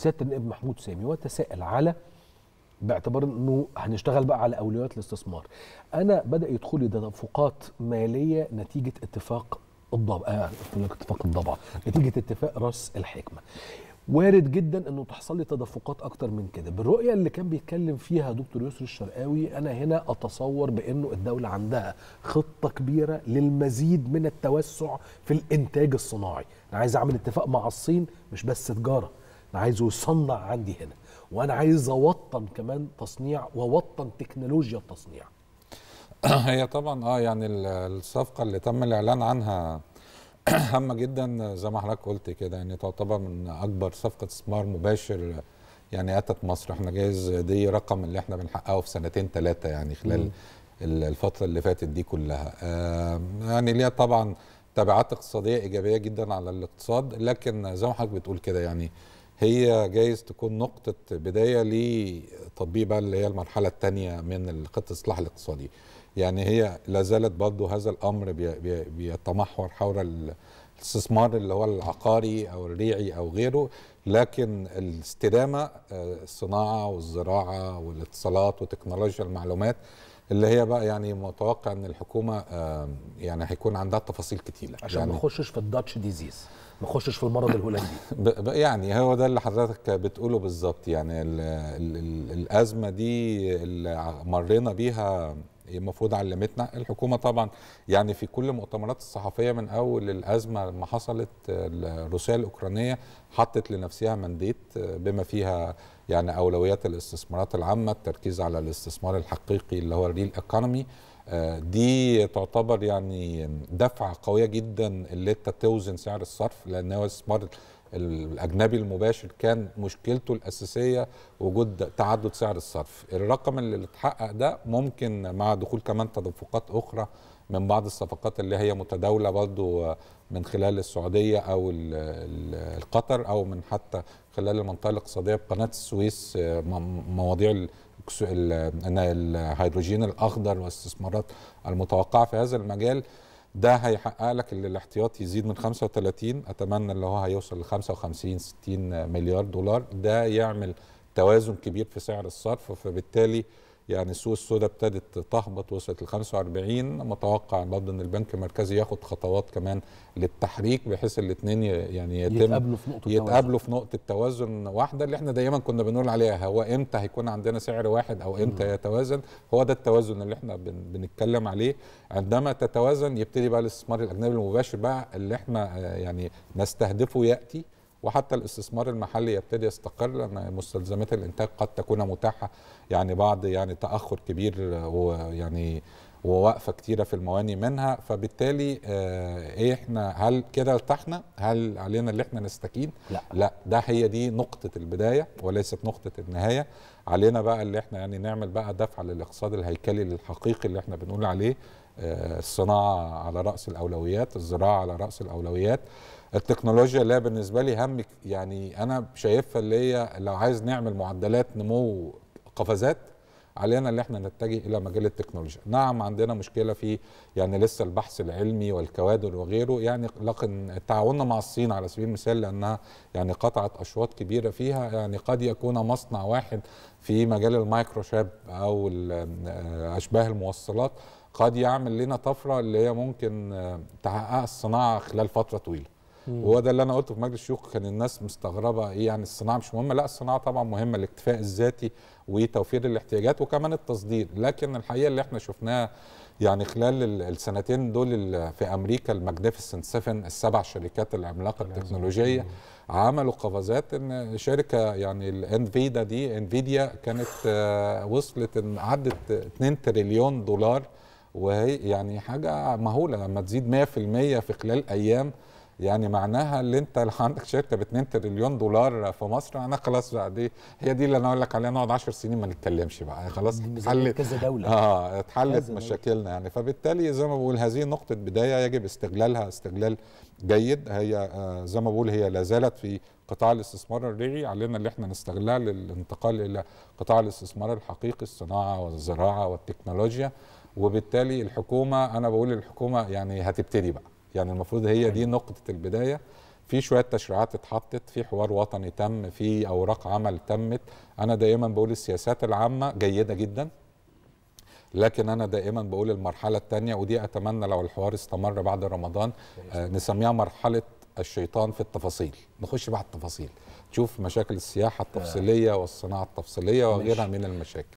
سياده النائب محمود سامي وتساءل على باعتبار انه هنشتغل بقى على اولويات الاستثمار انا بدا يدخل لي تدفقات ماليه نتيجه اتفاق الضبع آه اتفاق الضبع نتيجه اتفاق راس الحكمه وارد جدا انه تحصل لي تدفقات اكتر من كده بالرؤيه اللي كان بيتكلم فيها دكتور يسر الشرقاوي انا هنا اتصور بانه الدوله عندها خطه كبيره للمزيد من التوسع في الانتاج الصناعي انا عايز اعمل اتفاق مع الصين مش بس تجاره انا عايزه يصنع عندي هنا وانا عايز اوطن كمان تصنيع واوطن تكنولوجيا التصنيع هي طبعا اه يعني الصفقه اللي تم الاعلان عنها هامه جدا زي ما حضرتك قلت كده يعني تعتبر من اكبر صفقه استثمار مباشر يعني اتت مصر احنا جايز دي رقم اللي احنا بنحققه في سنتين ثلاثه يعني خلال م. الفتره اللي فاتت دي كلها آه يعني ليها طبعا تبعات اقتصاديه ايجابيه جدا على الاقتصاد لكن زي ما حضرتك بتقول كده يعني هي جايز تكون نقطة بداية لتطبيق بقى اللي هي المرحلة الثانية من خطة الإصلاح الاقتصادي يعني هي لازالت برضو هذا الأمر بيتمحور حول الاستثمار اللي هو العقاري او الريعي او غيره لكن الاستدامه آه، الصناعه والزراعه والاتصالات وتكنولوجيا المعلومات اللي هي بقى يعني متوقع ان الحكومه آه، يعني هيكون عندها تفاصيل كتيره عشان يعني ما نخشش في الداتش ديزيز ما نخشش في المرض الهولندي يعني هو ده اللي حضرتك بتقوله بالظبط يعني الـ الـ الـ الازمه دي اللي مرينا بيها المفروض علمتنا الحكومه طبعا يعني في كل المؤتمرات الصحفيه من اول الازمه لما حصلت الروسيه الاوكرانيه حطت لنفسها منديت آه، بما فيها يعني اولويات الاستثمارات العامه التركيز على الاستثمار الحقيقي اللي هو الريل ايكونومي آه، دي تعتبر يعني دفعه قويه جدا اللي انت توزن سعر الصرف لان هو استثمار الاجنبي المباشر كان مشكلته الاساسيه وجود تعدد سعر الصرف الرقم اللي اتحقق ده ممكن مع دخول كمان تدفقات اخرى من بعض الصفقات اللي هي متداوله برضو من خلال السعوديه او القطر او من حتى خلال المنطقه الاقتصاديه بقناه السويس مواضيع الهيدروجين الاخضر والاستثمارات المتوقعه في هذا المجال ده هيحقق لك اللي الاحتياطي يزيد من 35 اتمنى اللي هو هيوصل ل 55 60 مليار دولار ده يعمل توازن كبير في سعر الصرف فبالتالي يعني السوق السوداء ابتدت تهبط وصلت ل 45 متوقع برضه ان البنك المركزي ياخد خطوات كمان للتحريك بحيث الاثنين يعني يتم يتقابلوا في نقطه يتقابلوا في نقطه توازن واحده اللي احنا دايما كنا بنقول عليها هو امتى هيكون عندنا سعر واحد او امتى يتوازن هو ده التوازن اللي احنا بنتكلم عليه عندما تتوازن يبتدي بقى الاستثمار الاجنبي المباشر بقى اللي احنا آه، يعني نستهدفه ياتي وحتى الاستثمار المحلي يبتدي يستقر لان مستلزمات الانتاج قد تكون متاحه يعني بعض يعني تاخر كبير آه، ويعني ووقفه كتيره في المواني منها فبالتالي آه، ايه احنا هل كده ارتحنا؟ هل علينا اللي احنا نستكين؟ لا لا ده هي دي نقطه البدايه وليست نقطه النهايه علينا بقى اللي احنا يعني نعمل بقى دفع للاقتصاد الهيكلي الحقيقي اللي احنا بنقول عليه آه، الصناعه على راس الاولويات، الزراعه على راس الاولويات التكنولوجيا اللي بالنسبه لي هم يعني انا شايفها اللي هي لو عايز نعمل معدلات نمو قفزات علينا اللي احنا نتجه الى مجال التكنولوجيا نعم عندنا مشكله في يعني لسه البحث العلمي والكوادر وغيره يعني لكن تعاوننا مع الصين على سبيل المثال لانها يعني قطعت اشواط كبيره فيها يعني قد يكون مصنع واحد في مجال المايكروشاب او آه، اشباه الموصلات قد يعمل لنا طفره اللي هي ممكن تحققها الصناعه خلال فتره طويله وهو ده اللي انا قلته في مجلس الشيوخ كان الناس مستغربه ايه يعني الصناعه مش مهمه لا الصناعه طبعا مهمه الاكتفاء الذاتي وتوفير الاحتياجات وكمان التصدير لكن الحقيقه اللي احنا شفناها يعني خلال السنتين دول في امريكا الماجنيفيسنت 7 السبع شركات العملاقه التكنولوجيه عملوا قفزات ان شركه يعني الانفيدا دي انفيديا كانت آه، وصلت ان عدت 2 تريليون دولار وهي يعني حاجه مهوله لما تزيد 100% في خلال ايام يعني معناها اللي انت لو عندك شركه ب 2 تريليون دولار في مصر انا خلاص بقى دي هي دي اللي انا اقول لك عليها نقعد 10 سنين ما نتكلمش بقى خلاص اتحلت كذا دوله اه اتحلت مشاكلنا يعني فبالتالي زي ما بقول هذه نقطه بدايه يجب استغلالها استغلال جيد هي آه، زي ما بقول هي لا زالت في قطاع الاستثمار الريعي علينا اللي احنا نستغلها للانتقال الى قطاع الاستثمار الحقيقي الصناعه والزراعه والتكنولوجيا وبالتالي الحكومه انا بقول الحكومه يعني هتبتدي بقى يعني المفروض هي دي أيوة. نقطه البدايه في شويه تشريعات اتحطت في حوار وطني تم في اوراق عمل تمت انا دائما بقول السياسات العامه جيده جدا لكن انا دائما بقول المرحله الثانيه ودي اتمنى لو الحوار استمر بعد رمضان آه، نسميها مرحله الشيطان في التفاصيل نخش بقى التفاصيل تشوف مشاكل السياحه آه. التفصيليه والصناعه التفصيليه وغيرها من المشاكل